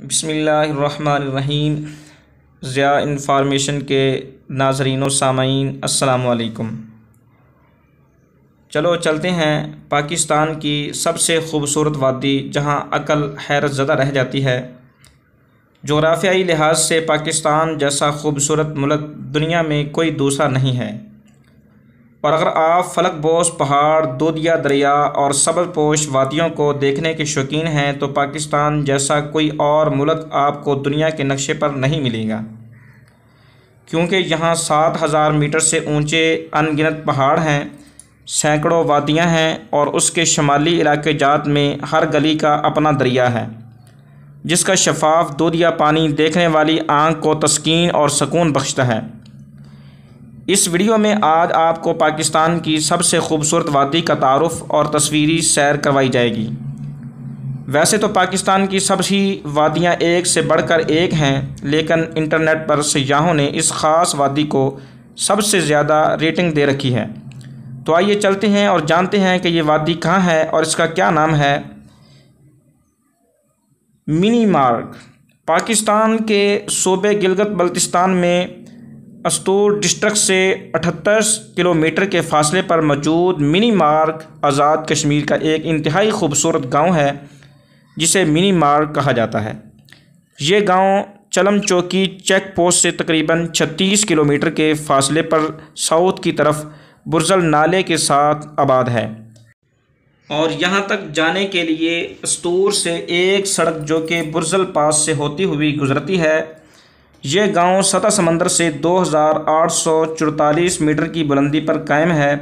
बसमीम ज़िया इंफॉर्मेशन के नाजरीन और सामीन असलकुम चलो चलते हैं पाकिस्तान की सबसे खूबसूरत वादी जहां अकल हैरत ज़दा रह जाती है जोग्राफियाई लिहाज से पाकिस्तान जैसा खूबसूरत मुल्क दुनिया में कोई दूसरा नहीं है और अगर आप फलक बोस पहाड़ दूधिया दरिया और पोश वादियों को देखने के शौकीन हैं तो पाकिस्तान जैसा कोई और मुल्क आपको दुनिया के नक्शे पर नहीं मिलेगा क्योंकि यहाँ सात हज़ार मीटर से ऊंचे अनगिनत पहाड़ हैं सैकड़ों वादियाँ हैं और उसके शमाली इलाके जात में हर गली का अपना दरिया है जिसका शफाफ दूधिया पानी देखने वाली आँख को तस्किन और सकून बख्शता है इस वीडियो में आज आपको पाकिस्तान की सबसे खूबसूरत वादी का तारफ़ और तस्वीरी सैर करवाई जाएगी वैसे तो पाकिस्तान की सभी वादियाँ एक से बढ़कर एक हैं लेकिन इंटरनेट पर सयाहों ने इस ख़ास वादी को सबसे ज़्यादा रेटिंग दे रखी है तो आइए चलते हैं और जानते हैं कि ये वादी कहाँ है और इसका क्या नाम है मिनी मार्ग पाकिस्तान के सूबे गिलगत बल्तिस्तान में अस्तूर डिस्ट्रिक्ट से 78 किलोमीटर के फासले पर मौजूद मिनी मार्ग आज़ाद कश्मीर का एक इंतहाई खूबसूरत गांव है जिसे मिनी मार्ग कहा जाता है ये गांव चलम चौकी चेक पोस्ट से तकरीबन 36 किलोमीटर के फासले पर साउथ की तरफ बुरजल नाले के साथ आबाद है और यहाँ तक जाने के लिए अस्तूर से एक सड़क जो कि बुरजल पास से होती हुई गुजरती है ये गांव सतह समंदर से 2,844 मीटर की बुलंदी पर कायम है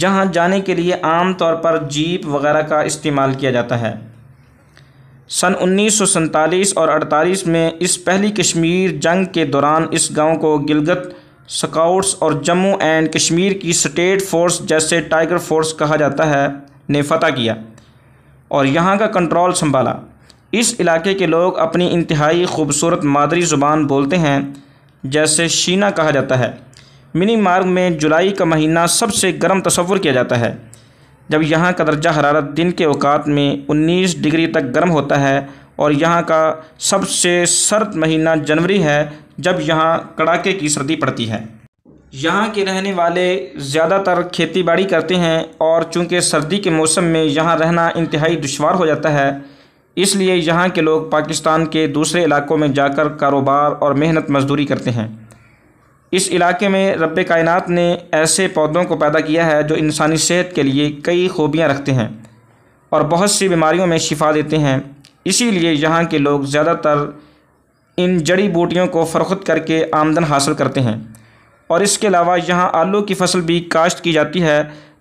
जहां जाने के लिए आम तौर पर जीप वगैरह का इस्तेमाल किया जाता है सन उन्नीस और 48 में इस पहली कश्मीर जंग के दौरान इस गांव को गिलगत स्काउट्स और जम्मू एंड कश्मीर की स्टेट फोर्स जैसे टाइगर फोर्स कहा जाता है ने फतह किया और यहाँ का कंट्रोल संभाला इस इलाके के लोग अपनी इंतहाई खूबसूरत मादरी ज़ुबान बोलते हैं जैसे शीना कहा जाता है मिनी मार्ग में जुलाई का महीना सबसे गर्म तस्वुर किया जाता है जब यहाँ का दर्जा हरारत दिन के अवकात में 19 डिग्री तक गर्म होता है और यहाँ का सबसे सर्द महीना जनवरी है जब यहाँ कड़ाके की सर्दी पड़ती है यहाँ के रहने वाले ज़्यादातर खेती बाड़ी करते हैं और चूँकि सर्दी के मौसम में यहाँ रहना इंतहाई दुशवार हो जाता है इसलिए यहाँ के लोग पाकिस्तान के दूसरे इलाकों में जाकर कारोबार और मेहनत मजदूरी करते हैं इस इलाके में रब कायन ने ऐसे पौधों को पैदा किया है जो इंसानी सेहत के लिए कई खूबियाँ रखते हैं और बहुत सी बीमारियों में शिफा देते हैं इसीलिए यहाँ के लोग ज़्यादातर इन जड़ी बूटियों को फ़रख्त करके आमदन हासिल करते हैं और इसके अलावा यहाँ आलू की फसल भी काश्त की जाती है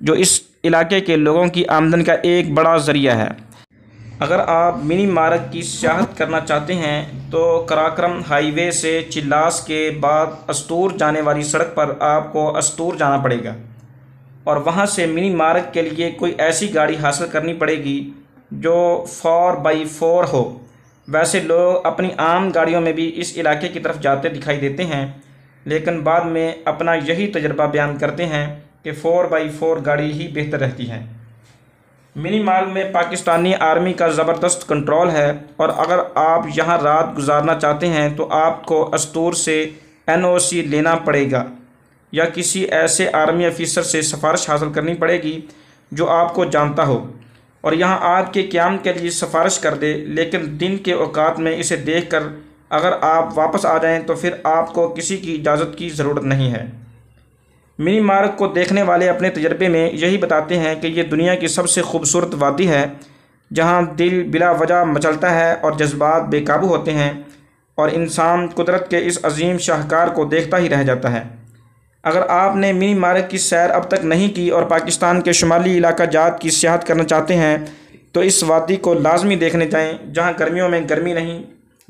जो इस इलाके के लोगों की आमदन का एक बड़ा ज़रिया है अगर आप मिनी मार्ग की सियाहत करना चाहते हैं तो कराक्रम हाईवे से चिल्लास के बाद अस्तूर जाने वाली सड़क पर आपको अस्तूर जाना पड़ेगा और वहाँ से मिनी मार्ग के लिए कोई ऐसी गाड़ी हासिल करनी पड़ेगी जो फोर बाई फोर हो वैसे लोग अपनी आम गाड़ियों में भी इस इलाके की तरफ जाते दिखाई देते हैं लेकिन बाद में अपना यही तजर्बा बयान करते हैं कि फ़ोर बाई फ़ोर गाड़ी ही बेहतर रहती है मिनीमाल में पाकिस्तानी आर्मी का ज़बरदस्त कंट्रोल है और अगर आप यहाँ रात गुजारना चाहते हैं तो आपको अस्तूर से एनओसी लेना पड़ेगा या किसी ऐसे आर्मी अफ़ीसर से सिफारिश हासिल करनी पड़ेगी जो आपको जानता हो और यहाँ आपके के क्याम के लिए सिफारिश कर दे लेकिन दिन के अवकात में इसे देख कर अगर आप वापस आ जाएँ तो फिर आपको किसी की इजाज़त की ज़रूरत नहीं है मिनी मार्ग को देखने वाले अपने तजर्बे में यही बताते हैं कि ये दुनिया की सबसे खूबसूरत वादी है जहाँ दिल बिला वजह मचलता है और जज्बात बेकाबू होते हैं और इंसान कुदरत के इस अजीम शाहकार को देखता ही रह जाता है अगर आपने मिनी मार्ग की सैर अब तक नहीं की और पाकिस्तान के शुमाली इलाका जात की सियाहत करना चाहते हैं तो इस वादी को लाजमी देखने जाएं जहाँ गर्मियों में गर्मी नहीं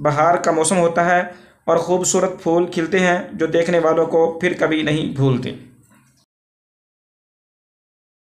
बहार का मौसम होता है और ख़ूबसूरत फूल खिलते हैं जो देखने वालों को फिर कभी नहीं भूलते